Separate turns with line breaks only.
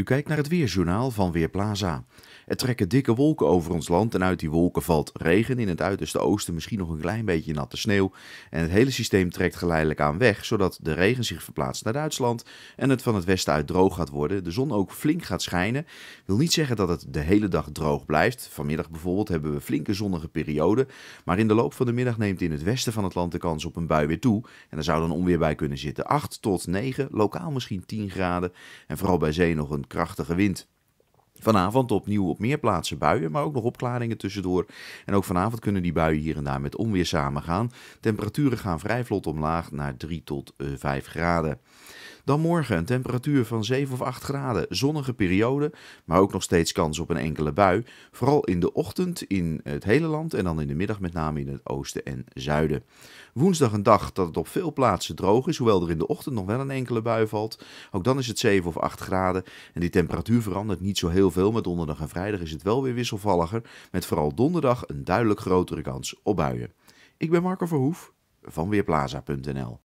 U kijkt naar het weerjournaal van Weerplaza. Er trekken dikke wolken over ons land en uit die wolken valt regen. In het uiterste oosten misschien nog een klein beetje natte sneeuw. En het hele systeem trekt geleidelijk aan weg, zodat de regen zich verplaatst naar Duitsland en het van het westen uit droog gaat worden. De zon ook flink gaat schijnen. Wil niet zeggen dat het de hele dag droog blijft. Vanmiddag bijvoorbeeld hebben we flinke zonnige perioden. Maar in de loop van de middag neemt in het westen van het land de kans op een bui weer toe. En er zou dan onweer bij kunnen zitten. 8 tot 9, lokaal misschien 10 graden. En vooral bij zee nog een krachtige wind. Vanavond opnieuw op meer plaatsen buien, maar ook nog opklaringen tussendoor. En ook vanavond kunnen die buien hier en daar met onweer samengaan. Temperaturen gaan vrij vlot omlaag naar 3 tot 5 eh, graden. Dan morgen een temperatuur van 7 of 8 graden, zonnige periode, maar ook nog steeds kans op een enkele bui. Vooral in de ochtend in het hele land en dan in de middag met name in het oosten en zuiden. Woensdag een dag dat het op veel plaatsen droog is, hoewel er in de ochtend nog wel een enkele bui valt. Ook dan is het 7 of 8 graden en die temperatuur verandert niet zo heel veel. Met donderdag en vrijdag is het wel weer wisselvalliger, met vooral donderdag een duidelijk grotere kans op buien. Ik ben Marco Verhoef van Weerplaza.nl